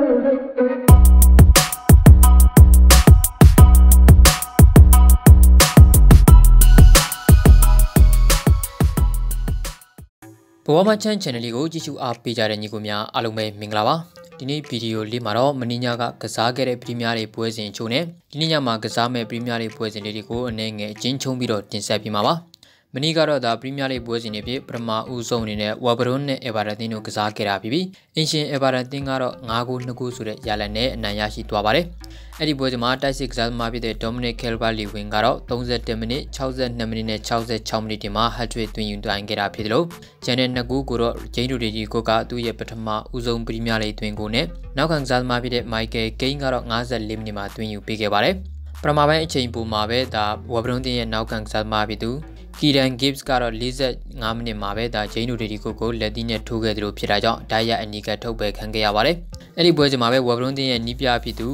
ဘဝမချမ်း channel လေးကိုကြည့်ရှုအားပေးကြတဲ့ညီကိုများအားလုံးပဲမင်္ဂလာပါဒီနေ့ဗီဒီယိုလေးမှာတော့မင်းညာကကစားခဲ့တဲ့ပြည်များတွေပွဲစဉ်အချို့နဲ့ဒီနေ့ညမှာကစားမဲ့ပြည်များတွေပွဲစဉ်လေးတွေကိုအနည်းငယ်အချင်းချုံပြီးတော့တင်ဆက်ပြမှာပါမနီကတော့ဒါပရီးမီးယားလိပွဲစဉ်တွေဖြစ်ပထမဦးဆုံးအနေနဲ့ဝါဘရွန်နဲ့အေဗာတန်တင်းတို့ကစားခဲ့တာဖြစ်ပြီးအင်ရှင်အေဗာတန်တင်းကတော့9ဂိုး2ဂိုးဆိုတဲ့ရလဒ်နဲ့အနိုင်ရရှိသွားပါတယ်။အဲ့ဒီပွဲစဉ်မှာတိုက်စစ်ကစားသမားဖြစ်တဲ့ Dominic Calvert-Lewin ကတော့32မိနစ်62မိနစ်နဲ့66မိနစ်တွေမှာ hat-trick သွင်းယူတိုင်ခဲ့တာဖြစ်တယ်လို့ဂျန်နဲ့2ဂိုးကိုတော့ James Rodriguez ကိုကသူ့ရဲ့ပထမဦးဆုံးပရီးမီးယားလိသွင်းကိုနဲ့နောက်ခံကစားသမားဖြစ်တဲ့ Michael Kane ကတော့54မိနစ်မှာသွင်းယူပေးခဲ့ပါတယ်။ပထမပိုင်းအချိန်ပိုမှာပဲဒါဝါဘရွန်တင်းရဲ့နောက်ခံကစားသမားဖြစ်သူ Kieran Gibbs ကတော့45မိနစ်မှာပဲဒါဂျိန်းနူဒေဒီကိုကိုလက်သီးနဲ့ထိုးခဲ့တယ်လို့ဖြစ်တာကြောင့်ဒိုင်ယာအနီကထုတ်ပယ်ခံခဲ့ရပါတယ်။အဲ့ဒီပွဲစဉ်မှာပဲဝက်ဘလွန်တင်းရဲ့နီးပြဖြစ်သူ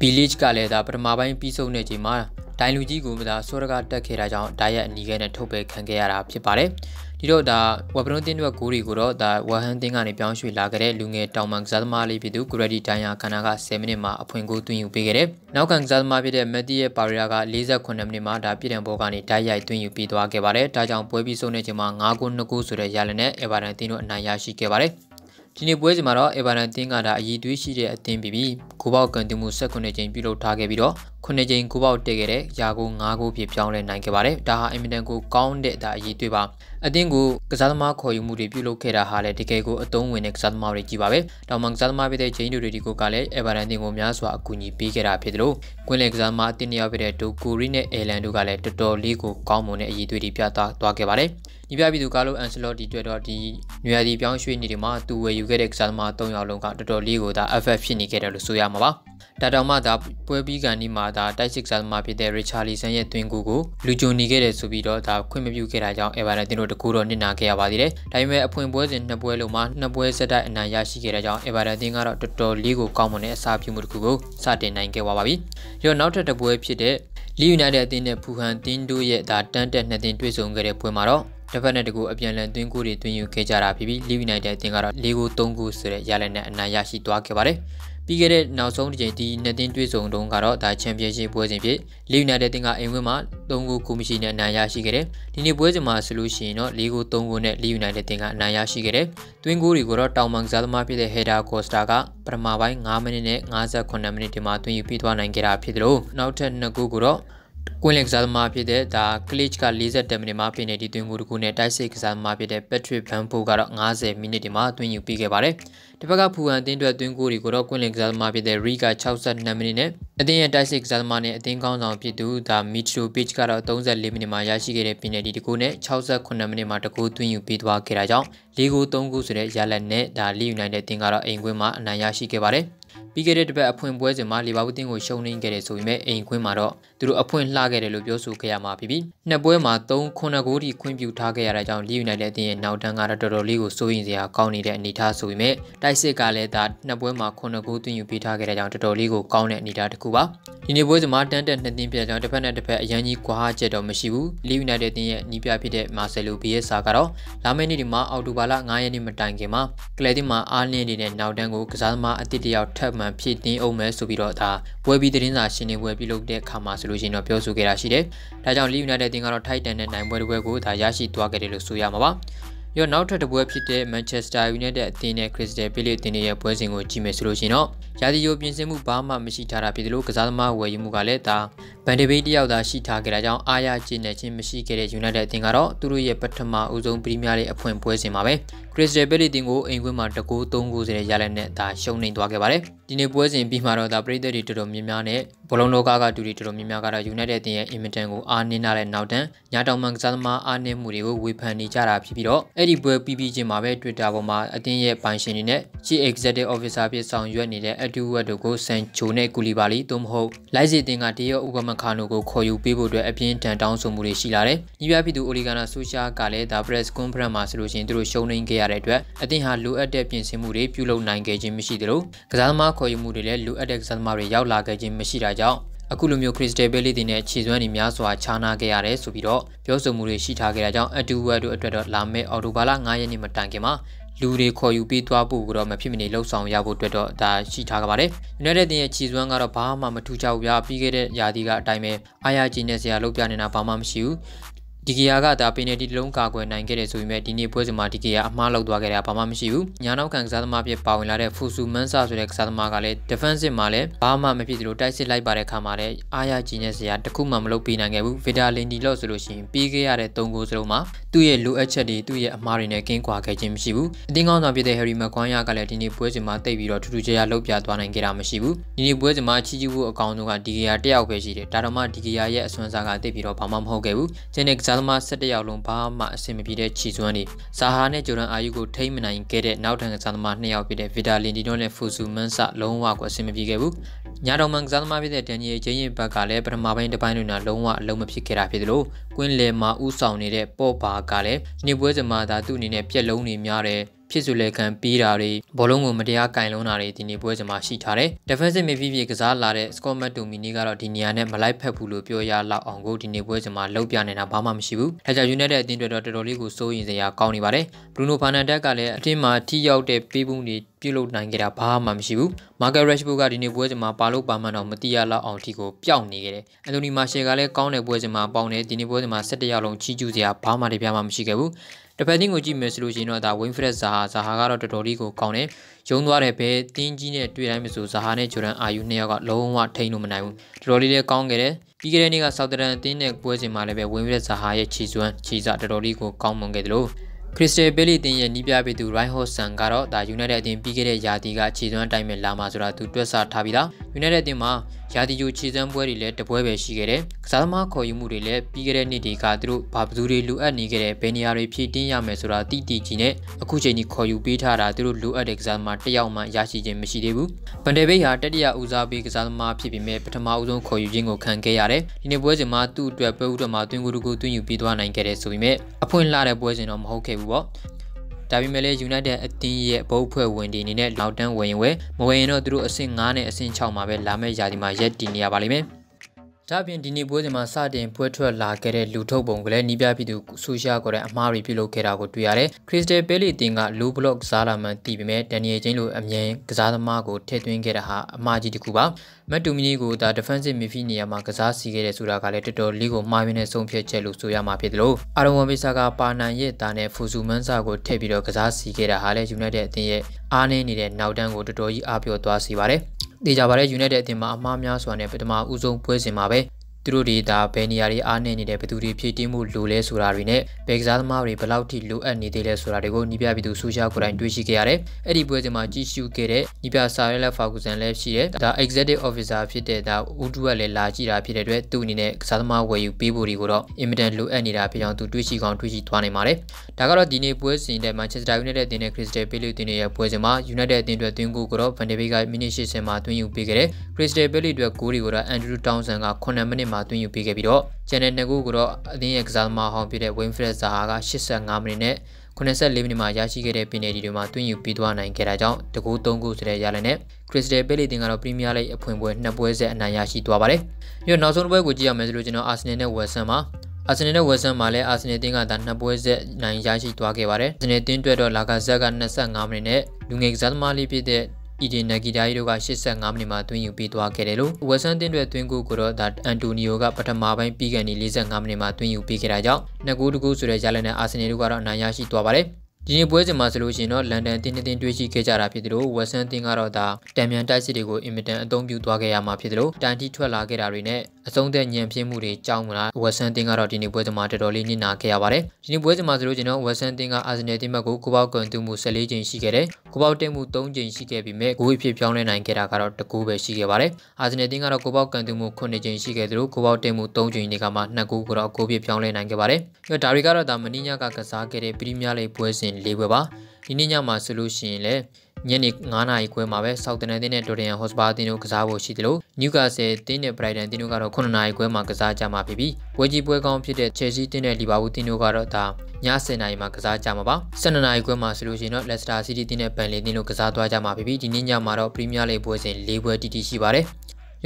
Village ကလည်းဒါပထမပိုင်းပြီးဆုံးတဲ့ချိန်မှာဒိုင်လူကြီးကိုဒါဆောရကတက်ခဲ့တာကြောင့်ဒိုင်ယာအနီကနဲ့ထုတ်ပယ်ခံခဲ့ရတာဖြစ်ပါတယ်။ဒီတော့ဒါဝက်ပရွန်တင်းတို့ဂိုးတွေကိုတော့ဒါဝက်ဟန်တင်းကနေပြောင်းရွှေ့လာခဲ့တဲ့လူငယ်တောင်ပန်ကစားသမားလေးဖြစ်သူဂရက်ဒီဒိုင်ယာခန္ဓာက10မိနစ်မှာအဖွင့်ကိုသွင်းယူပေးခဲ့တယ်။နောက်ကန်ကစားသမားဖြစ်တဲ့မက်တီရဲ့ပါရီယာက48မိနစ်မှာဒါပြည်တံဘောကနေဓာတ်ရိုက်သွင်းယူပေးသွားခဲ့ပါတယ်။ဒါကြောင့်ပွဲပြီးဆုံးတဲ့ချိန်မှာ9ဂိုး2ဂိုးဆိုတဲ့ရလနဲ့အေဗာတန်တင်းတို့အနိုင်ရရှိခဲ့ပါတယ်။ဒီနေ့ပွဲစဉ်မှာတော့အေဗာတန်တင်းကဒါအည်သွေးရှိတဲ့အသင်းပြီးပြီးကိုပေါက်ကန်တူမှု16ချိန်ပြုလုပ်ထားခဲ့ပြီးတော့9ချိန်9ပေါက်တက်ခဲ့တဲ့ရာကို9ကိုဖြစ်ပြောင်းလဲနိုင်ခဲ့ပါတယ်။ဒါဟာအင်မတန်ကိုကောင်းတဲ့ဒါအရေးတွေ့ပါ။အသင်းကိုကစားသမားခေါ်ယူမှုတွေပြုလုပ်ခဲ့တာဟာလည်းတကယ်ကိုအသုံးဝင်တဲ့ကစားသမားတွေကြီးပါပဲ။တောင်မှကစားသမားဖြစ်တဲ့ဂျိန်းတူတွေဒီကိုကလည်းအေဗာရန်တင်ကိုများစွာအကူအညီပေးခဲ့တာဖြစ်တယ်လို့ကွင်းလယ်ကစားသမားအသင်းတစ်ယောက်ဖြစ်တဲ့ဒိုကိုရီနဲ့အေလန်တို့ကလည်းတော်တော်လေးကိုကောင်းမွန်တဲ့အရေးတွေ့တွေပြသသွားခဲ့ပါတယ်။ညီပြပြည်သူကားလို့အန်ဆလော့ဒီတွေ့တော့ဒီနွေရာသီပြောင်းရွှေ့နေဒီမှာသူဝယ်ယူခဲ့တဲ့ကစားသမား၃ယောက်လုံးကတော်တော်လေးကိုဒါ FF ဖြစ်နေခဲ့တယ်လို့ဆိုရမှာပါ။ဒါတောင်မှဒါပွဲပြီးကန်ဒီမှာဒါတိုက်စစ်ကစားသမားဖြစ်တဲ့ Richarlison ရဲ့တွင်ကိုကိုလူဂျိုနီခဲ့တယ်ဆိုပြီးတော့ဒါခွင့်မပြုခဲ့တာကြောင့် Everton တင်တို့တကူတော့နစ်နာခဲ့ရပါသေးတယ်။ဒါပေမဲ့အဖွင့်ပွဲစဉ်နှစ်ပွဲလုံးမှာနှစ်ပွဲဆက်တိုက်အနိုင်ရရှိခဲ့တဲ့ကြောင့် Everton တင်ကတော့တော်တော်လေးကိုကောင်းမွန်တဲ့အစားပြုမှုတစ်ခုကိုစတင်နိုင်ခဲ့ပါပြီ။ရောနောက်ထပ်တစ်ပွဲဖြစ်တဲ့ Leeds United အသင်းနဲ့ဖူဟန်တင်တို့ရဲ့ဒါတန်းတက်နှစ်တင်တွေ့ဆုံခဲ့တဲ့ပွဲမှာတော့တစ်ဖက်နဲ့တကူအပြန်အလှန်သွင်းကိုတွေသွင်းယူခဲ့ကြတာဖြစ်ပြီး Leeds United အသင်းကတော့၄ဂိုး၃ဂိုးဆိုတဲ့ရလဒ်နဲ့အနိုင်ရရှိသွားခဲ့ပါတယ်။ပြီးခဲ့တဲ့နောက်ဆုံးတစ်ချိန်ဒီနှစ်တင်းတွေ့ဆုံတုန်းကတော့ဒါချန်ပီယံရှစ်ပွဲစဉ်ဖြစ်လီယူနိုက်တက်တင်ကအိမ်ဝင်မှာ3ဂိုးကိုမရှိနဲ့အနိုင်ရရှိခဲ့တယ်။ဒီနေ့ပွဲစဉ်မှာဆိုလို့ရှိရင်တော့၄ဂိုး၃ဂိုးနဲ့လီယူနိုက်တက်တင်ကအနိုင်ရရှိခဲ့တယ်။ twin ဂိုးတွေကိုတော့တောင်ပန်ကစားသမားဖြစ်တဲ့ Header Costa ကပထမပိုင်း9မိနစ်နဲ့58မိနစ်ဒီမှာသွင်းယူပြီးသွားနိုင်ခဲ့တာဖြစ်တယ်လို့နောက်ထပ်2ဂိုးကိုတော့ကွင်းလင်ကစားသမားဖြစ်တဲ့ဒါ Glitch က40မိနစ်မှာပြင်နေဒီသွင်းကိုတကူနဲ့တိုက်စစ်ကစားသမားဖြစ်တဲ့ Patrick Van Poel ကတော့90မိနစ်ဒီမှာသွင်းယူပေးခဲ့ပါတယ်။ဒီဘက်ကဖူဟန်အသင်းအတွက်သွင်းကိုတွေကိုတော့ကွင်းလင်ကစားသမားဖြစ်တဲ့ Ri က62မိနစ်နဲ့အသင်းရဲ့တိုက်စစ်ကစားသမားနဲ့အသင်းကောင်းဆောင်ဖြစ်သူဒါ Mitro Pitch ကတော့34မိနစ်မှာရရှိခဲ့တဲ့ပြင်နေဒီတကူနဲ့68မိနစ်မှာတကူသွင်းယူပေးသွားခဲ့တာကြောင့်၄ဂိုး3ဂိုးဆိုတဲ့ရလဒ်နဲ့ဒါ Leeds United အသင်းကတော့အိမ်ကွင်းမှာအနိုင်ရရှိခဲ့ပါတယ်။ပြီးခဲ့တဲ့တစ်ပတ်အဖွင့်ပွဲစဉ်မှာလီဗာပူးတင်းကိုရှုံးနိမ့်ခဲ့တယ်ဆိုပေမဲ့အိမ်ခွင်းမှာတော့သူတို့အဖွင့်လှခဲ့တယ်လို့ပြောဆိုခဲ့ရမှာဖြစ်ပြီးနှစ်ပွဲမှာ3ခုနှစ်ဂိုးထိခွင့်ပြုထားခဲ့ရတဲ့ကြောင့်လီယူနိုက်တက်အသင်းရဲ့နောက်တန်းကတော့တော်တော်လေးကိုစိုးရိမ်စရာကောင်းနေတဲ့အနေအထားဆိုပေမဲ့တိုက်စစ်ကလည်းဒါနှစ်ပွဲမှာခုနှစ်ဂိုးသွင်းယူပေးထားခဲ့တဲ့ကြောင့်တော်တော်လေးကိုကောင်းတဲ့အနေအထားတစ်ခုပါဒီနေ့ပွဲစဉ်မှာတန်းတက်နှစ်သင်းပြကြောင်းတစ်ဖက်နဲ့တစ်ဖက်အရန်ကြီးကွာချက်တော့မရှိဘူးလီယူနိုက်တက်အသင်းရဲ့နီးပြဖြစ်တဲ့မာဆယ်လိုဘီယက်ဆာကတော့လာမယ့်နေ့ဒီမှာအော်တိုဘာလ9ရက်နေ့မတိုင်ခင်မှာကလယ်တင်မှာအားလင်းနေတဲ့နောက်တန်းကိုကစားသမားအသစ်တယောက်ထပ်မမှန်ဖြည့်တင်းအောင်မယ်ဆိုပြီးတော့ဒါပွဲပြီးသတင်းစာရှင်းလင်းပွဲပြုလုပ်တဲ့အခါမှာဆိုလို့ရှိရင်တော့ပြောဆိုခဲ့တာရှိတယ်။ဒါကြောင့်လီယူနိုက်တက်တင်းကတော့ထိုက်တန်တဲ့နိုင်ပွဲတစ်ပွဲကိုဒါရရှိသွားခဲ့တယ်လို့ဆိုရမှာပါ။ရောနောက်ထပ်တစ်ပွဲဖြစ်တဲ့ Manchester United အသင်းနဲ့ Crystal Palace အသင်းရဲ့ပွဲစဉ်ကိုကြည့်မယ်ဆိုလို့ရှိရင်တော့ရာသီရိုပြင်ဆင်မှုဘာမှမရှိထားတာဖြစ်တယ်လို့ကစားသမားဝယ်ယူမှုကလည်းဒါဗန်ဒီဘေးတယောက်သာရှိထားခဲ့တာကြောင့်အားရကျေနပ်ခြင်းမရှိခဲ့တဲ့ United အသင်းကတော့သူတို့ရဲ့ပထမအဦးဆုံးပရီးမီးယားလိအဖွင့်ပွဲစဉ်မှာပဲ Crystal Palace အသင်းကိုအိမ်ခွင်းမှာတကူ3-0နဲ့ရလက်နဲ့ဒါရှုံးနိမ့်သွားခဲ့ပါတယ်။ဒီနေ့ပွဲစဉ်ပြီးမှတော့ဒါပရိသတ်တွေတော်တော်များများနဲ့ဘလုံးလောကကတူတွေတော်တော်များများကတော့ United အသင်းရဲ့ Immington ကိုအားနင်းလာတဲ့နောက်တန်းညတောင်မှန်ကစားသမားအားနင်းမှုတွေကိုဝေဖန်နေကြတာဖြစ်ပြီးတော့အဲ့ဒီပွဲပြီးပြီးချင်းမှာပဲ Twitter ပေါ်မှာအသင်းရဲ့ပိုင်ရှင်တွေနဲ့ Chief Executive Officer ဖြစ်ဆောင်ရွက်နေတဲ့အတူဝတ်တို့ကို Sancho နဲ့ Koulibaly သို့မဟုတ် Leipzig အသင်းကဒီရောဥက္ကမခါနိုကိုခေါ်ယူပေးဖို့အတွက်အပြင်းထန်တောင်းဆိုမှုတွေရှိလာတယ်။ညီပြပြည်သူအိုလီဂါနာဆိုရှာကလည်းဒါ press conference မှာဆိုလို့ရှိရင်သူတို့ရှုံးနိမ့်ခဲ့ရတဲ့အတွက်အသင်းဟာလိုအပ်တဲ့ပြင်ဆင်မှုတွေပြုလုပ်နိုင်ခဲ့ခြင်းမရှိသလိုကစားသမားခေါ်ယူမှုတွေလည်းလိုအပ်တဲ့ကစားသမားတွေရောက်လာခဲ့ခြင်းမရှိတာကြောင့်အခုလိုမျိုး Crystal Bailey တင်တဲ့ခြေစွမ်းတွေများစွာခြားနာခဲ့ရတယ်ဆိုပြီးတော့ပြောဆိုမှုတွေရှိထားခဲ့တာကြောင့် Edward တို့အတွက်တော့လာမယ့်အော်တိုဘာလ9ရက်နေ့မှတိုင်ခင်မှာလူတွေခေါ်ယူပေးသွားဖို့ကတော့မဖြစ်မနေလှုပ်ဆောင်ရဖို့အတွက်တော့ဒါရှိထားကြပါတယ်။ United တင်ရဲ့ခြေစွမ်းကတော့ဘာမှမထူးခြားဘူးဗျာ။ပြီးခဲ့တဲ့ရာသီကအတိုင်းပဲအာရကြီးနဲ့ဆရာလုပ်ပြနေတာဘာမှမရှိဘူးဒီကီယာကဒါပင်နယ်တီလုံးကာကွယ်နိုင်ခဲ့တယ်ဆိုပေမဲ့ဒီနေ့ပွဲစဉ်မှာဒီကီယာအမှားလုပ်သွားခဲ့တာဘာမှမရှိဘူးညာနောက်ခံကစားသမားဖြစ်ပါဝင်လာတဲ့ဖူဆူမန်ဆာဆိုတဲ့ကစားသမားကလည်း defensive မှာလည်းဘာမှမဖြစ်သလိုတိုက်စစ်လိုက်ပါတဲ့ခါမှာလည်းအားရကြီးနေစရာတခုမှမလုပ်ပေးနိုင်ခဲ့ဘူးဗီတာလင်ဒီလော့ဆိုလို့ရှိရင်ပြီးခဲ့ရတဲ့၃ဂိုးစလုံးမှာသူ့ရဲ့လိုအပ်ချက်တွေသူ့ရဲ့အမှားတွေနဲ့ကင်းကွာခဲ့ခြင်းမရှိဘူးအသင်းကောင်းဆောင်ဖြစ်တဲ့ Harry Maguire ကလည်းဒီနေ့ပွဲစဉ်မှာတိတ်ပြီးတော့ထူးထူးခြားခြားလှုပ်ပြသွားနိုင်ခဲ့တာမရှိဘူးဒီနေ့ပွဲစဉ်မှာချီချီဖို့အကောင်ဆုံးကဒီကီယာတယောက်ပဲရှိတယ်ဒါတော့မှဒီကီယာရဲ့အစွမ်းစားကတိတ်ပြီးတော့ဘာမှမဟုတ်ခဲ့ဘူးကျန်တဲ့ကစားသမား17ယောက်လုံးဘာမှအဆင်မပြေတဲ့ခြေစွမ်းတွေဇာဟာနဲ့ဂျိုဒန်အာယူကိုထိမ့်မနိုင်ခဲ့တဲ့နောက်ထပ်ကစားသမား2ယောက်ဖြစ်တဲ့ဗီတာလင်ဒီနိုနဲ့ဖူဇူမန်ဆလုံးဝကိုအဆင်မပြေခဲ့ဘူး။ညာတော်မှန်ကစားသမားဖြစ်တဲ့ဒန်နီယယ်ဂျင်းရင်ဘက်ကလည်းပထမပိုင်းတစ်ပိုင်းတွင်တော့လုံးဝအလုံးမဖြစ်ခဲ့တာဖြစ်သလိုကွင်းလယ်မှာဥဆောင်နေတဲ့ပော့ဘာကလည်းနေပွဲစမှာသာသူ့အနေနဲ့ပြက်လုံးတွေများတယ်။ဖြစ်စုလဲခံပေးတာတွေဘောလုံးကိုမတရားကင်လုံးတာတွေဒီနေ့ပွဲစဉ်မှာရှိထားတယ် defensive midfield ကစားလာတဲ့ Scott McTominay ကတော့ဒီနေရာနဲ့မလိုက်ဖက်ဘူးလို့ပြောရလောက်အောင်ကိုဒီနေ့ပွဲစဉ်မှာလှုပ်ပြနေတာဘာမှမရှိဘူးဒါကြောင့် United အသင်းတွေတော့တော်တော်လေးကိုစိုးရိမ်စရာကောင်းနေပါတယ် Bruno Fernandes ကလည်းအသင်းမှာထိရောက်တဲ့ပေးမှုတွေပြုလုပ်နိုင်ခဲ့တာဘာမှမရှိဘူးမာကာရက်ရှ်ဘူးကဒီနေ့ပွဲစဉ်မှာပါလို့ပါမှန်တော့မတိရလောက်အောင်ထိကိုပျောက်နေခဲ့တယ်အန်တိုနီမာရှယ်ကလည်းကောင်းတဲ့ပွဲစဉ်မှာပေါင်တယ်ဒီနေ့ပွဲစဉ်မှာ17ရောက်လုံးချီးကျူးစရာဘာမှတပြားမှမရှိခဲ့ဘူးတစ်ဖက်တင်းကိုကြည့်မယ်ဆိုလို့ရှိရင်တော့ဒါဝင်းဖရက်ဇာဟာဇာဟာကတော့တော်တော်လေးကိုကောင်းတယ်။ယုံသွားတယ်ဘဲတင်းကြီးနဲ့တွေ့တိုင်းမဆိုဇာဟာနဲ့ဂျိုဒန်အာယူနှစ်ယောက်ကလုံးဝထိန်းလို့မနိုင်ဘူး။တော်တော်လေးလည်းကောင်းခဲ့တယ်။ပြီးခဲ့တဲ့နေ့ကဆောက်တရန်အတင်းနဲ့ပွဲစဉ်မှာလည်းပဲဝင်းဖရက်ဇာဟာရဲ့ခြေစွမ်းခြေစတော်တော်လေးကိုကောင်းမွန်ခဲ့တယ်လို့ခရစ်စတယ်ဘေးလီတင်ရဲ့နီးပြပေးသူရိုင်းဟော့ဆန်ကတော့ဒါ United အသင်းပြီးခဲ့တဲ့ရာသီကခြေစွမ်းတိုင်းမဲ့လာမှာဆိုတာသူတွက်ဆထားပြီးသား United အသင်းမှာရာသီယိုခြေစမ်းပွဲတွေလည်းတပွဲပဲရှိခဲ့တယ်။ကစားသမားခေါ်ယူမှုတွေလည်းပြီးခဲ့တဲ့နှစ်တွေကသူတို့ဘာဘသူတွေလိုအပ်နေခဲ့တဲ့ဘယ်နေရာတွေဖြည့်တင်းရမယ်ဆိုတာတိတိကျကျနဲ့အခုချိန်ကြီးခေါ်ယူပေးထားတာသူတို့လိုအပ်တဲ့ကစားသမားတစ်ယောက်မှရရှိခြင်းမရှိသေးဘူး။ဗန်ဒေဘိတ်ဟာတတိယဦးစားပေးကစားသမားဖြစ်ပေမဲ့ပထမဦးဆုံးခေါ်ယူခြင်းကိုခံခဲ့ရတယ်။ဒီနေ့ပွဲစဉ်မှာသူ့အတွက်ပွဲဥတော်မှာတွင်ကိုယ်ကိုတွင်ယူပြီးသွားနိုင်ခဲ့တယ်ဆိုပေမဲ့အဖွင့်လှတဲ့ပွဲစဉ်တော့မဟုတ်ခဲ့ဘူးပေါ့။ဒါပေမဲ့လည်း United အသင်းရဲ့ဘုတ်ဖွဲ့ဝင်တွေအနေနဲ့လောက်တန်းဝင်ရင်ဝယ်မဝင်ရင်တော့သူတို့အဆင့်9နဲ့အဆင့်6မှာပဲလာမယ့်ရာသီမှာရက်တည်နေရပါလိမ့်မယ်ဒါ့အပြင်ဒီနေ့ပွဲစဉ်မှာစတင်ပွဲထွက်လာခဲ့တဲ့လူထုတ်ပုံကလည်းနီးပြပြည်သူဆိုရှာကိုတဲ့အမှားတွေပြုလုပ်ခဲ့တာကိုတွေ့ရတယ်။ Crystal Palace တင်က low block စားလာမှန်တည်ပေမဲ့ Daniel James လိုအမြင်ကစားသမားကိုထည့်သွင်းခဲ့တာဟာအမှားကြီးတစ်ခုပါ။မတ်တူမီနီကိုဒါ defensive midfield နေရာမှာကစားစီခဲ့တယ်ဆိုတာကလည်းတော်တော်လေးကိုမှားယွင်းတဲ့ဆုံးဖြတ်ချက်လို့ဆိုရမှာဖြစ်တယ်လို့အာရဝန်ဘေးစာကပါနန်ရဲ့ဒါနဲ့ဖူဇူမန်စာကိုထည့်ပြီးတော့ကစားစီခဲ့တာဟာလည်း United အသင်းရဲ့အားနည်းနေတဲ့နောက်တန်းကိုတော်တော်ကြီးအားပြောသွားစေပါတယ်။ဒီကြပါတဲ့ United အသင်းမှာအမှားများစွာနဲ့ပထမဦးဆုံးပွဲစဉ်မှာပဲသူတို့တွေဒါဘယ်နေရာတွေအားနည်းနေတယ်ဘယ်သူတွေဖြည့်တင်းမှုလိုလဲဆိုတာတွေနဲ့ဘယ်ကစားသမားတွေဘယ်လောက်ထိလိုအပ်နေသေးလဲဆိုတာတွေကိုနီးပြပြည်သူဆိုရှာကိုယ်တိုင်တွေ့ရှိခဲ့ရတယ်။အဲ့ဒီပွဲစဉ်မှာကြီးစုခဲ့တဲ့နီးပြဆာရဲလက်ဖာကူဆန်လည်းရှိတယ်။ဒါ executive officer ဖြစ်တဲ့ဒါဦးတူကလည်းလာကြည့်တာဖြစ်တဲ့အတွက်သူ့အနေနဲ့ကစားသမားဝယ်ယူပေးဖို့တွေကိုတော့ immediate လိုအပ်နေတာဖြစ်အောင်သူတွေ့ရှိကောင်းတွေ့ရှိသွားနိုင်ပါတယ်။ဒါကတော့ဒီနေ့ပွဲစဉ်တဲ့ Manchester United အသင်းနဲ့ Crystal Palace အသင်းရဲ့ပွဲစဉ်မှာ United အသင်းအတွက်သွင်းကိုကတော့ Van de Beek ကမိနစ်80မှာသွင်းယူပေးခဲ့တယ်။ Crystal Palace အတွက်ဂိုးတွေကိုတော့ Andrew Townsend က9မိနစ်မှာတွင်ယူပေးခဲ့ပြီးတော့ကျန်တဲ့နှစ်ခုကိုတော့အသင်းရဲ့ကစားသမားဟောင်းဖြစ်တဲ့ Winfred Zaha က85မိနစ်နဲ့84မိနစ်မှာရရှိခဲ့တဲ့ပင်နယ်တီတွေမှာတွင်ယူပြီးသွားနိုင်ခဲ့တာကြောင့်တကူ3ခုဆိုတဲ့ရလနဲ့ Crystal Palace တင်ကတော့ Premier League အဖွင့်ပွဲနှစ်ပွဲဆက်အနိုင်ရရှိသွားပါတယ်။ပြီးတော့နောက်ဆုံးတစ်ပွဲကိုကြည့်ရမယ်ဆိုလို့ကျွန်တော် Arsenal နဲ့ West Ham မှာ Arsenal နဲ့ West Ham မှာလည်း Arsenal တင်ကသာနှစ်ပွဲဆက်နိုင်ရရှိသွားခဲ့ပါတယ်။ Arsenal တင်အတွက်တော့ Lacazette က25မိနစ်နဲ့လူငယ်ကစားသမားလေးဖြစ်တဲ့အီဒီနဂီတာကြီးတို့က85မိနစ်မှာတွင်းယူပေးသွားခဲ့တယ်လို့ဝက်ဆန်တင်းတွေတွင်းကိုကိုတော့ဒါအန်တိုနီယိုကပထမပိုင်းပြီးကန်ဒီ45မိနစ်မှာတွင်းယူပေးခဲ့တာကြောင့်နှစ်ဂိုးတကူဆိုတဲ့ရလနဲ့အာဆင်နယ်တို့ကတော့အနိုင်ရရှိသွားပါတယ်ဒီနေ့ပွဲစဉ်မှာဆိုလို့ရှိရင်တော့လန်ဒန်တင်းတင်းတွေ့ရှိခဲ့ကြတာဖြစ်သလိုဝက်ဆန်တင်းကတော့ဒါတံမြန်တိုက်စစ်တွေကိုအင်မတန်အသုံးပြုသွားခဲ့ရမှာဖြစ်သလိုတန်တီထွက်လာခဲ့တာတွေနဲ့အဆုံးသက်ညံပြင်းမှုတွေကြောင်းမလားဝက်ဆန်တင်ကတော့ဒီနေ့ပွဲစဉ်မှာတော်တော်လေးညစ်နာခဲ့ရပါတယ်ဒီနေ့ပွဲစဉ်မှာဆိုလို့ကျွန်တော်ဝက်ဆန်တင်ကအာဆင်နယ်တင်ဘက်ကိုကိုပေါက်ကွန်တူမှု14ချိန်ရှိခဲ့တယ်ကိုပေါက်တက်မှု3ချိန်ရှိခဲ့ပြီးမဲ့ဂိုးအဖြစ်ပြောင်းလဲနိုင်ခဲ့တာကတော့တကူပဲရှိခဲ့ပါတယ်အာဆင်နယ်တင်ကတော့ကိုပေါက်ကွန်တူမှု9ချိန်ရှိခဲ့သလိုကိုပေါက်တက်မှု3ချိန်နေကမှ2ဂိုးကိုတော့အကိုပြပြောင်းလဲနိုင်ခဲ့ပါတယ်ပြီးတော့ဒါရီကတော့ဒါမနီညာကကစားခဲ့တဲ့ပရီးမီးယားလိပွဲစဉ်၄ပွဲပါဒီနေ့ညမှာဆိုလို့ရှိရင်လည်းညနေ9နာရီခွဲမှာပဲဆောက်တနန်တင်းနဲ့ဒိုရီယန်ဟော့စပါတင်းတို့ကစားဖို့ရှိတယ်လို့နျူကာဆယ်တင်းနဲ့ဘရိုက်တန်တင်းတို့ကတော့9နာရီခွဲမှာကစားကြမှာဖြစ်ပြီးပွဲကြီးပွဲကောင်းဖြစ်တဲ့ချယ်ဆီတင်းနဲ့လီဗာပူးတင်းတို့ကတော့ဒါည10နာရီမှာကစားကြမှာပါ12နာရီခွဲမှာဆိုလို့ရှိရင်တော့ Leicester City တင်းနဲ့ Burnley တင်းတို့ကစားသွားကြမှာဖြစ်ပြီးဒီနေ့ညမှာတော့ Premier League ပွဲစဉ်၄ပွဲတိတိရှိပါတယ်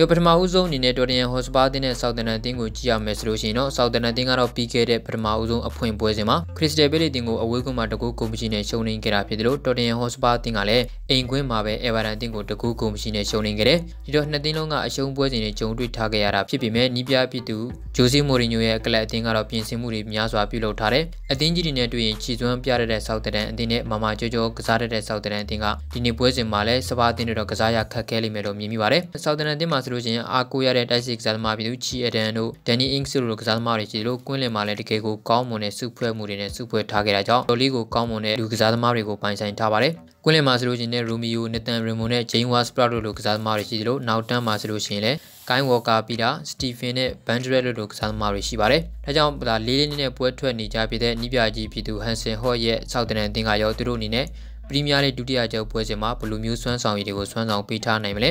ရောပထမဦးဆုံးအနေနဲ့တော်တရန်ဟော့စပါတင်နဲ့ဆောက်တန်တန်ကိုကြည့်ရမယ်ဆိုလို့ရှိရင်တော့ဆောက်တန်တန်ကတော့ပြီးခဲ့တဲ့ပထမဦးဆုံးအဖွင့်ပွဲစဉ်မှာခရစ်စတယ်ဘေးလီတင်ကိုအဝေးကွင်းမှာတကူကုမ္ပဏီနဲ့ရှုံနေခဲ့တာဖြစ်တယ်လို့တော်တရန်ဟော့စပါတင်ကလည်းအိမ်ကွင်းမှာပဲအေဗာတန်တင်ကိုတကူကုမ္ပဏီနဲ့ရှုံနေခဲ့တယ်။ဒီတော့နှစ်တင်းလုံးကအရှုံးပွဲစဉ်နဲ့ဂျုံတွေ့ထားခဲ့ရတာဖြစ်ပေမဲ့နီးပြဖြစ်သူဂျိုစီမိုရီညိုရဲ့ကလပ်အတင်းကတော့ပြင်ဆင်မှုတွေများစွာပြုလုပ်ထားတယ်။အတင်းကြီးတွေနဲ့တွေ့ရင်ခြေစွမ်းပြရတဲ့ဆောက်တန်အတင်းနဲ့မမကျော်ကျော်ကစားတဲ့ဆောက်တန်အတင်းကဒီနေ့ပွဲစဉ်မှာလည်းစပါတင်တွေတော့ကစားရခက်ခဲလိမ့်မယ်လို့မြင်မိပါတယ်။ဆောက်တန်အတင်းမှာဆိုလို့ချင်းအားကိုရတဲ့တိုက်စစ်ကစားသမားပြည်သူချီအဒန်တို့ဒန်နီအင်းဆိုလိုကစားသမားတွေကြီးလို့ကွင်းလင်မှာလည်းတကယ်ကိုကောင်းမွန်တဲ့စုဖွဲ့မှုတွေနဲ့စုဖွဲ့ထားခဲ့တာကြောင့်တော်လီကိုကောင်းမွန်တဲ့လူကစားသမားတွေကိုပိုင်ဆိုင်ထားပါတယ်ကွင်းလင်မှာဆိုလို့ချင်းနဲ့ရိုမီယိုနက်သန်ရီမွန်နဲ့ဂျိမ်းဝါစပရာတို့လိုကစားသမားတွေကြီးလို့နောက်တန်းမှာဆိုလို့ချင်းလည်းကိုင်းဝေါ်ကာပီတာစတီဖင်နဲ့ဘန်ဒရက်လိုလိုကစားသမားတွေရှိပါတယ်။ဒါကြောင့်ဒါလေးလေးနဲ့ပွဲထွက်နေကြပြတဲ့နိပြကြီးပြည်သူဟန်ဆင်ဟော့ရဲ့စောက်တနန်တင်ကရောသူတို့အနေနဲ့ပရီးမီးယားလိဒုတိယကျောက်ပွဲစဉ်မှာဘလူးမျိုးစွမ်းဆောင်ရည်တွေကိုစွမ်းဆောင်ပေးထားနိုင်မလဲ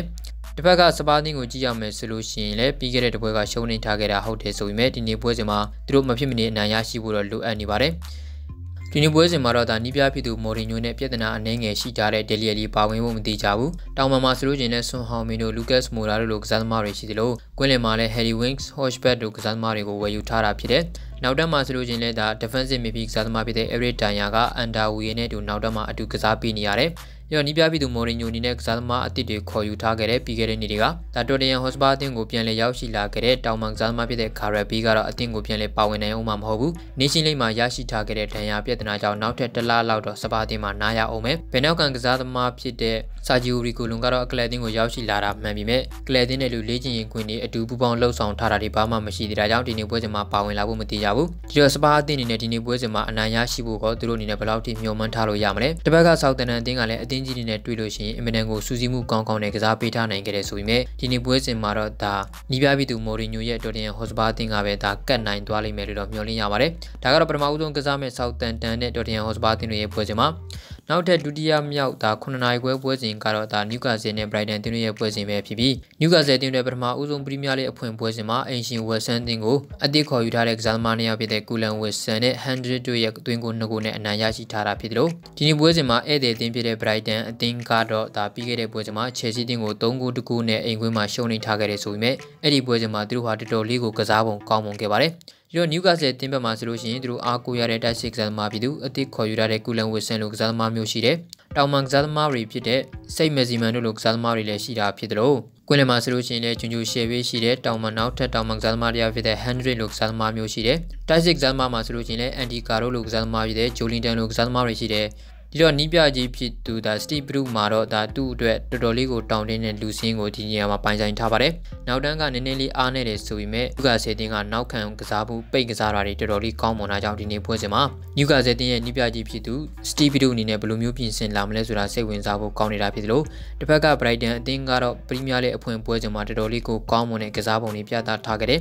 တစ်ဖက်ကစပါးသင်းကိုကြည့်ရမယ်ဆိုလို့ရှိရင်လည်းပြီးခဲ့တဲ့တပွဲကရှုံးနေထားခဲ့တာဟုတ်တယ်ဆိုပေမဲ့ဒီနေ့ပွဲစဉ်မှာသူတို့မဖြစ်မနေအနိုင်ရရှိဖို့တော့လိုအပ်နေပါတယ်ဒီနေ့ပွဲစဉ်မှာတော့ဒါနီးပြဖြစ်သူမော်ရီညိုနဲ့ပြဿနာအနှဲငယ်ရှိကြတဲ့ဒယ်လီယယ်လီပါဝင်ဖို့မတိကြဘူး။တောင်ပံမှာဆိုလို့ကျင်တဲ့ဆွန်ဟောင်မီတို့လူကတ်စ်မိုလာတို့လိုကစားသမားတွေရှိသလိုကွင်းလင်မှာလည်းဟယ်ရီဝင်းစ်ဟော့ချ်ဘက်တို့ကစားသမားတွေကိုဝယ်ယူထားတာဖြစ်တဲ့နောက်တက်မှာဆိုလို့ချင်းလဲဒါ defensive midfield ကစားသမားဖြစ်တဲ့ Eric Dyer ကအန်ဒါဝီနဲ့အတူနောက်တက်မှာအတူကစားပေးနေရတယ်။ရောနီးပြပြည်သူမော်ရီညိုနီနဲ့ကစားသမားအသစ်တွေခေါ်ယူထားခဲ့တဲ့ပြီးခဲ့တဲ့နေ့တွေကဒါတော်တရန်ဟော့စပါအသင်းကိုပြန်လည်ရောက်ရှိလာခဲ့တဲ့တောင်ပန်ကစားသမားဖြစ်တဲ့ Gareth Bale ကတော့အသင်းကိုပြန်လည်ပါဝင်နိုင်အောင်မှမဟုတ်ဘူး။ Nation League မှာရရှိထားခဲ့တဲ့ဒဏ်ရာပြဿနာကြောင့်နောက်ထပ်တစ်လလောက်တော့စပါအသင်းမှာနားရအောင်မယ်။ဗန်နောက်ကန်ကစားသမားဖြစ်တဲ့ Sergio Reguilon ကတော့အကလပ်အသင်းကိုရောက်ရှိလာတာမှန်ပေမဲ့ကလပ်အသင်းနဲ့လူလေ့ကျင့်ရေးခွင့်တွေအတူပူးပေါင်းလှုပ်ဆောင်ထားတာတွေဘာမှမရှိသေးတာကြောင့်ဒီနေ့ပွဲစဉ်မှာပါဝင်လာဖို့မတိကြဘူး။ဘူးဒီတော့စပါးအသင်းအနေနဲ့ဒီနေ့ပွဲစဉ်မှာအနိုင်ရရှိဖို့ကသူတို့အနေနဲ့ဘယ်လောက်ထိမျှော်မှန်းထားလို့ရမလဲတစ်ဘက်ကဆောက်တန်တန်အသင်းကလည်းအသင်းကြီးတွေနဲ့တွေ့လို့ရှိရင်အင်မတန်ကိုစူးစီးမှုကောင်းကောင်းနဲ့ကစားပေးထားနိုင်ခဲ့တယ်ဆိုပေမဲ့ဒီနေ့ပွဲစဉ်မှာတော့ဒါနီးပြပြည်သူမော်ရီညိုရဲ့တော်တင်ဟော့စပါးအသင်းကပဲဒါကတ်နိုင်သွားလိမ့်မယ်လို့တော့မျှော်လင့်ရပါတယ်ဒါကတော့ပထမဦးဆုံးကစားမဲ့ဆောက်တန်တန်နဲ့တော်တင်ဟော့စပါးအသင်းတွေရဲ့ပွဲစဉ်မှာနောက်ထပ်ဒုတိယမြောက်ဒါ9နာရီခွဲပွဲစဉ်ကတော့ဒါနျူကာဆယ်နဲ့ဘရိုက်တန်တင်းရဲ့ပွဲစဉ်ပဲဖြစ်ပြီးနျူကာဆယ်တင်းရဲ့ပထမဦးဆုံးပရီးမီးယားလိအဖွင့်ပွဲစဉ်မှာအင်ရှင်ဝက်ဆန်တင်းကိုအသစ်ခေါ်ယူထားတဲ့ကစားသမားနှစ်ယောက်ဖြစ်တဲ့ကူလန်ဝက်ဆန်နဲ့ဟန်ဒရစ်တို့ရဲ့အတွင်းကိုနှစ်ကိုနဲ့အနိုင်ရရှိထားတာဖြစ်တယ်လို့ဒီနေ့ပွဲစဉ်မှာဧည့်သည်တင်းဖြစ်တဲ့ဘရိုက်တန်အသင်းကတော့ဒါပြီးခဲ့တဲ့ပွဲစဉ်မှာချယ်ဆီတင်းကို3ဂိုးတကူနဲ့အိမ်ကွင်းမှာရှုံးနေထားခဲ့တယ်ဆိုပေမဲ့အဲ့ဒီပွဲစဉ်မှာသူတို့ဟာတော်တော်လေးကိုကစားပုံကောင်းပုံခဲ့ပါတယ်။ပြီးတော့ Newcastle အသင်းဘက်မှာဆိုလို့ရှိရင်သူတို့အားကိုးရတဲ့တိုက်စစ်ကစားသမားပြည်သူအသစ်ခေါ်ယူရတဲ့ Kulan Wilson လိုကစားသမားမျိုးရှိတယ်။တောင်မန်ကစားသမားတွေဖြစ်တဲ့ Saint Maximin တို့လိုကစားသမားတွေလည်းရှိတာဖြစ်တယ်လို့ကွင်းလယ်မှာဆိုလို့ရှိရင်လည်းဂျွန်ဂျူရှယ်ဘေးရှိတဲ့တောင်မန်နောက်ထပ်တောင်မန်ကစားသမားတရားဖြစ်တဲ့ Henry လိုကစားသမားမျိုးရှိတယ်။တိုက်စစ်ကစားသမားမှာဆိုလို့ရှိရင်လည်း Andy Caro လိုကစားသမားဖြစ်တဲ့ Jolinton လိုကစားသမားတွေရှိတယ်ဒီတော့နီးပြကြီးဖြစ်သူဒါစတီဘရူမှာတော့ဒါသူ့အတွက် တော်တော်လေးကိုတောင်းတင်းတဲ့လူစင်းကိုဒီနေရာမှာပိုင်ဆိုင်ထားပါတယ်နောက်တန်းကနည်းနည်းလေးအားနေတယ်ဆိုပေမဲ့ညူကာဆယ်တင်ကနောက်ခံကစားမှုပိတ်ကစားတာတွေတော်တော်လေးကောင်းမွန်တာကြောင့်ဒီနေ့ပွဲစဉ်မှာညူကာဆယ်တင်ရဲ့နီးပြကြီးဖြစ်သူစတီဘရူအနေနဲ့ဘယ်လိုမျိုးပြင်ဆင်လာမလဲဆိုတာစိတ်ဝင်စားဖို့ကောင်းနေတာဖြစ်သလိုတစ်ဖက်က Brighton အသင်းကတော့ပရီးမီးယားလိဂ်အဖွင့်ပွဲစဉ်မှာတော်တော်လေးကိုကောင်းမွန်တဲ့ကစားပုံတွေပြသထားခဲ့တယ်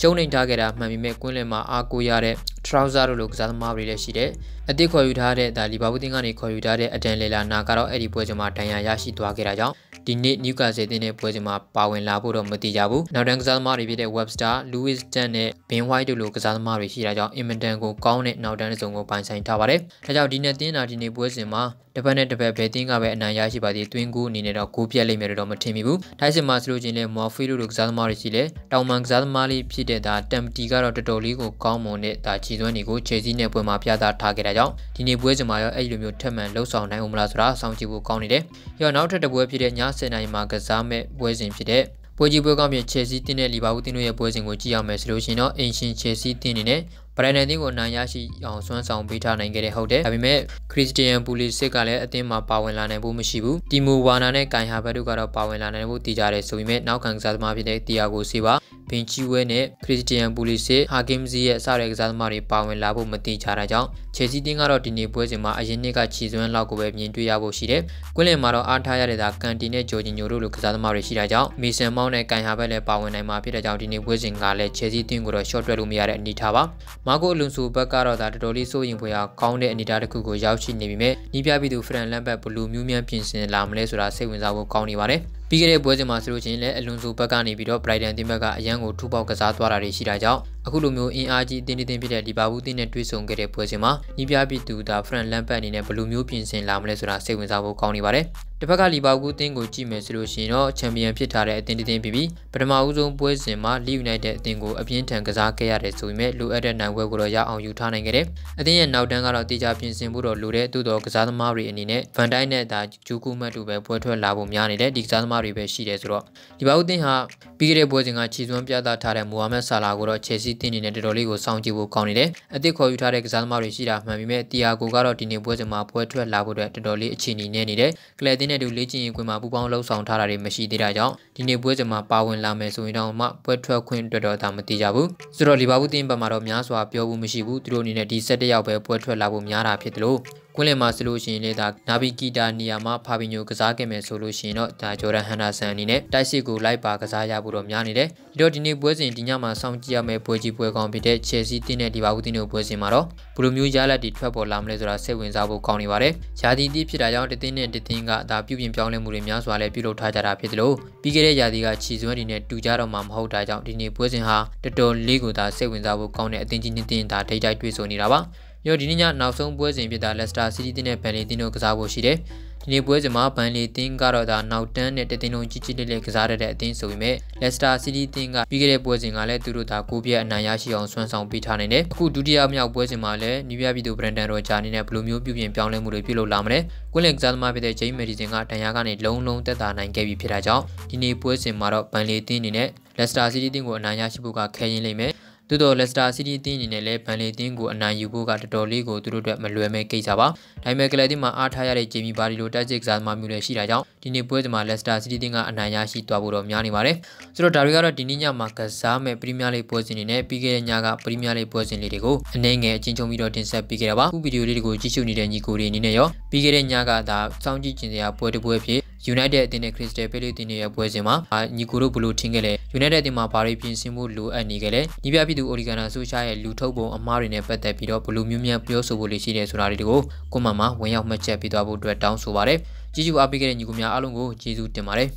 ရှုံးနိမ့်ထားခဲ့တာမှန်ပေမဲ့ကွင်းလယ်မှာအားကိုးရတဲ့ trouser တို့လိုကစားသမားတွေလည်းရှိတယ်။အသစ်ခေါ်ယူထားတဲ့ဒါလီဘာဘူးတင်ကနေခေါ်ယူထားတဲ့အဒန်လေလာနာကတော့အဲ့ဒီပွဲစဉ်မှာဒဏ်ရာရရှိသွားခဲ့တာကြောင့်ဒီနေ့နျူကာဆယ်တင်တဲ့ပွဲစဉ်မှာပါဝင်လာဖို့တော့မတိကြဘူး။နောက်တန်းကစားသမားတွေဖြစ်တဲ့ Webster, Lewis Dunn နဲ့ Ben White တို့လိုကစားသမားတွေရှိတာကြောင့်အင်မတန်ကိုကောင်းတဲ့နောက်တန်းတစ်စုံကိုပိုင်ဆိုင်ထားပါတယ်။ဒါကြောင့်ဒီနေ့တင်းတာဒီနေ့ပွဲစဉ်မှာတစ်ပတ်နဲ့တစ်ပတ်ပဲတင်းကပဲအနိုင်ရရှိပါသေးတွင်းကိုအနေနဲ့တော့ကိုပြက်လိမ့်မယ်လို့တော့မထင်မိဘူး။ထိုင်းစင်မှာဆိုလို့ချင်းလဲ Morphe တို့လိုကစားသမားတွေရှိလဲ။တောင်မန်ကစားသမားလေးဖြစ်ဖြစ်တဲ့ဒါတမ်တီကတော့တော်တော်လေးကိုကောင်းမွန်တဲ့ဒါခြေစွမ်းတွေကိုခြေစည်းနဲ့ပွဲမှာပြသထားခဲ့တာကြောင့်ဒီနေ့ပွဲစဉ်မှာရောအဲ့လိုမျိုးထက်မှန်လှုပ်ဆောင်နိုင်အောင်မလားဆိုတာစောင့်ကြည့်ဖို့ကောင်းနေတယ်။ရောနောက်ထပ်တစ်ပွဲဖြစ်တဲ့ည7:00နာရီမှာကစားမဲ့ပွဲစဉ်ဖြစ်တဲ့ပွဲကြီးပွဲကောင်းပြင်ချယ်ဆီတင်းနဲ့လီဗာပူးတင်းတို့ရဲ့ပွဲစဉ်ကိုကြည့်ရမယ်ဆိုလို့ရှိရင်တော့အင်ရှင်ချယ်ဆီတင်းနေနဲ့ဘရန်ဒန်သင်းကိုအနိုင်ရရှိအောင်စွမ်းဆောင်ပေးထားနိုင်ခဲ့တဲ့ဟုတ်တယ်။ဒါပေမဲ့ခရစ်စတီယန်ပူလီစစ်ကလည်းအသင်းမှာပါဝင်လာနိုင်ဖို့မရှိဘူး။တီမိုဝါနာနဲ့ကိုင်ဟာဘတ်တို့ကတော့ပါဝင်လာနိုင်ဖို့တည်ကြတယ်ဆိုပေမဲ့နောက်ခံကစားသမားဖြစ်တဲ့တီယာကိုစီပါဘင်ချီဝဲနဲ့ခရစ်စတီယန်ပူလီစစ်ဟာကင်ဇီရဲ့အစတဲ့ကစားသမားတွေပါဝင်လာဖို့မတည်ကြတာကြောင့်ချယ်ဆီတင်းကတော့ဒီနေ့ပွဲစဉ်မှာအရင်နှစ်ကခြေစွမ်းလောက်ကိုပဲမြင်တွေ့ရဖို့ရှိတယ်။ကွင်းလင်မှာတော့အားထားရတဲ့ဒါကန်တီနဲ့ဂျိုဂျင်ညိုတို့လိုကစားသမားတွေရှိတာကြောင့်မီဆန်မောင်းနဲ့ကိုင်ဟာဘတ်လည်းပါဝင်နိုင်မှာဖြစ်တဲ့ကြောင့်ဒီနေ့ပွဲစဉ်ကလည်းချယ်ဆီတင်းကိုတော့ short တွက်လို့မရတဲ့အနေအထားပါ။မာကိုအလွန်ဆိုဘက်ကတော့ဒါတော်တော်လေးစိုးရင်ဖွယ်ရာကောင်းတဲ့အနေအထားတစ်ခုကိုရောက်ရှိနေပြီမြဲနီးပြပြည်သူဖရန်လမ်ဘတ်ဘလူးမြူးမြန်းပြင်ဆင်လာမလဲဆိုတာစိတ်ဝင်စားဖို့ကောင်းနေပါတယ်ပြီးခဲ့တဲ့ပွဲစဉ်မှာဆိုလို့ချင်းလည်းအလွန်ဆိုဘက်ကနေပြီးတော့ Brighton တင်းဘက်ကအရန်ကိုထူပေါက်ကစားသွားတာတွေရှိတာကြောင့်အခုလိုမျိုးအင်အားကြီးအသင်းအသင်းဖြစ်တဲ့လီဗာပူးအသင်းနဲ့တွေ့ဆုံခဲ့တဲ့ပွဲစဉ်မှာညီပြပြည်သူဒါ Frank Lampard အနေနဲ့ဘယ်လိုမျိုးပြင်ဆင်လာမလဲဆိုတာစိတ်ဝင်စားဖို့ကောင်းနေပါတယ်တစ်ဖက်ကလီဗာပူးအသင်းကိုကြည့်မယ်ဆိုလို့ရှိရင်တော့ချန်ပီယံဖြစ်ထားတဲ့အသင်းတစ်သင်းဖြစ်ပြီးပထမဦးဆုံးပွဲစဉ်မှာ Leeds United အသင်းကိုအပြင်းထန်ကစားခဲ့ရတယ်ဆိုပေမဲ့လိုအပ်တဲ့နိုင်ပွဲကိုတော့ရအောင်ယူထားနိုင်ခဲ့တယ်။အသင်းရဲ့နောက်တန်းကတော့တေချာပြင်ဆင်ဖို့တော့လိုတဲ့သို့တော့ကစားသမားတွေအနေနဲ့ Van Dijk နဲ့ဒါဂျူကူမတ်တို့ပဲပွဲထွက်လာဖို့များနေတယ်။ဒီကစားသမားတွေပဲရှိတယ်ဆိုတော့ဒီပါဦးတင်ဟာပြီးခဲ့တဲ့ပွဲစဉ်ကခြေစွမ်းပြသထားတဲ့မိုဟာမက်ဆာလာကိုတော့ချယ်ဆီတင်နေတဲ့တော်တော်လေးကိုစောင့်ကြည့်ဖို့ကောင်းနေတယ်အသစ်ခေါ်ယူထားတဲ့ကစားသမားတွေရှိတာမှန်ပေမဲ့တီယာကိုကတော့ဒီနေ့ပွဲစဉ်မှာပွဲထွက်လာဖို့အတွက်တော်တော်လေးအခြေအနေနဲ့နေတယ်ကလပ်တင်တဲ့သူလေ့ကျင့်ရေးကွင်းမှာပူးပေါင်းလှုပ်ဆောင်ထားတာတွေမရှိသေးတာကြောင့်ဒီနေ့ပွဲစဉ်မှာပါဝင်လာမယ်ဆိုရင်တော့မှပွဲထွက်ခွင့်အတွက်တော့ဒါမတိကြဘူးဆိုတော့လီဗာပူးတင်ဘက်မှာတော့များစွာပြောဖို့မရှိဘူးသူတို့အနေနဲ့ဒီ၁၁ရောက်ပဲပွဲထွက်လာဖို့များတာဖြစ်တယ်လို့ကွင်းလင်မှာဆိုလို့ရှိရင်လေဒါနာဗီဂီတာနေရာမှာဖာဘီညိုကစားခဲ့မယ်ဆိုလို့ရှိရင်တော့ဒါဂျော်ဒန်ဟန်ဒါဆန်အနေနဲ့တိုက်စစ်ကိုလိုက်ပါကစားရဖို့တော့များနေတယ်။ဒါတော့ဒီနေ့ပွဲစဉ်ဒီညမှာစောင့်ကြည့်ရမယ့်ပွဲကြီးပွဲကောင်းဖြစ်တဲ့ Chelsea တင်းနဲ့ဒီပါဦးတင်းတို့ပွဲစဉ်မှာတော့ဘယ်လိုမျိုးရလဒ်တွေထွက်ပေါ်လာမလဲဆိုတာစိတ်ဝင်စားဖို့ကောင်းနေပါတယ်။ယာတီတီဖြစ်တာကြောင့်တတင်းနဲ့တတင်းကဒါပြုပြင်ပြောင်းလဲမှုတွေများစွာလည်းပြုလုပ်ထားကြတာဖြစ်သလိုပြီးခဲ့တဲ့ယာတီကခြေစွမ်းတွေနဲ့တူကြတော့မှမဟုတ်တာကြောင့်ဒီနေ့ပွဲစဉ်ဟာတော်တော်လေးကိုသာစိတ်ဝင်စားဖို့ကောင်းတဲ့အသင်းကြီးနှစ်သင်းဒါထိတိုက်တွေ့ဆုံနေတာပါ။ရောဒီနေ့ညနောက်ဆုံးပွဲစဉ်ဖြစ်တာ Leicester City တင်းနဲ့ Burnley တင်းတို့ကစားဖို့ရှိတယ်။ဒီနေ့ပွဲစဉ်မှာ Burnley တင်းကတော့ဒါနောက်တန်းနဲ့တတင်းလုံးကြီးကြီးလေးလေးကစားရတဲ့အတင်းဆိုပေမဲ့ Leicester City တင်းကပြီးခဲ့တဲ့ပွဲစဉ်ကလည်းသူတို့ဒါကိုပြက်အနိုင်ရရှိအောင်ဆွမ်းဆောင်ပေးထားနိုင်တယ်။အခုဒုတိယမြောက်ပွဲစဉ်မှာလည်းနီးပြပြည်သူ Brandon Rodgers အနေနဲ့ဘယ်လိုမျိုးပြုပြင်ပြောင်းလဲမှုတွေပြုလုပ်လာမလဲ။ကွင်းလင်ကစားသမားဖြစ်တဲ့ James Madison ကဒဏ်ရာကနေလုံးလုံးသက်သာနိုင်ခဲ့ပြီဖြစ်တာကြောင့်ဒီနေ့ပွဲစဉ်မှာတော့ Burnley တင်းအနေနဲ့ Leicester City တင်းကိုအနိုင်ရရှိဖို့ကခဲရင်းလိမ့်မယ်။သို့တော့ Leicester City အသင်းအနေနဲ့လည်း Burnley အသင်းကိုအနိုင်ယူဖို့ကတော်တော်လေးကိုသူတို့အတွက်မလွယ်မဲ့ကိစ္စပါ။ဒါပေမဲ့ကလပ်သင်းမှာအားထားရတဲ့ Jamie Vardy လိုတက်ဂျစ်ကစားသမားမျိုးလည်းရှိတာကြောင့်ဒီနေ့ပွဲစဉ်မှာ Leicester City အသင်းကအနိုင်ရရှိသွားဖို့တော့များနေပါတယ်။ဆိုတော့ဒါတွေကတော့ဒီနေ့ညမှာကစားမဲ့ Premier League ပွဲစဉ်တွေနဲ့ပြီးခဲ့တဲ့ညက Premier League ပွဲစဉ်လေးတွေကိုအနည်းငယ်အချင်းချင်းပြီးတော့တင်ဆက်ပေးခဲ့တာပါ။အခုဗီဒီယိုလေးတွေကိုကြည့်ရှုနေတဲ့ညီကိုတွေအနေနဲ့ရောပြီးခဲ့တဲ့ညကဒါစောင့်ကြည့်ကြင်စရာပွဲတစ်ပွဲဖြစ် United အသင်းနဲ့ Crystal Palace အသင်းရဲ့ပွဲစဉ်မှာညီကိုတို့ဘလို့ထင်ခဲ့လဲ United အသင်းမှာဘာတွေပြင်ဆင်မှုလိုအပ်နေခဲ့လဲညီပြပြည်သူ Oligana Socha ရဲ့လူထုတ်ပုံအမှားတွေနဲ့ပတ်သက်ပြီးတော့ဘလို့မျိုးမြန်ပြောဆိုဖို့လေးရှိတယ်ဆိုတာတွေကိုကိုမမဝင်ရောက်မှတ်ချက်ပေးသွားဖို့အတွက်တောင်းဆိုပါရစေ။ကြီးကျူအားပေးခဲ့တဲ့ညီကိုများအားလုံးကိုကျေးဇူးတင်ပါတယ်။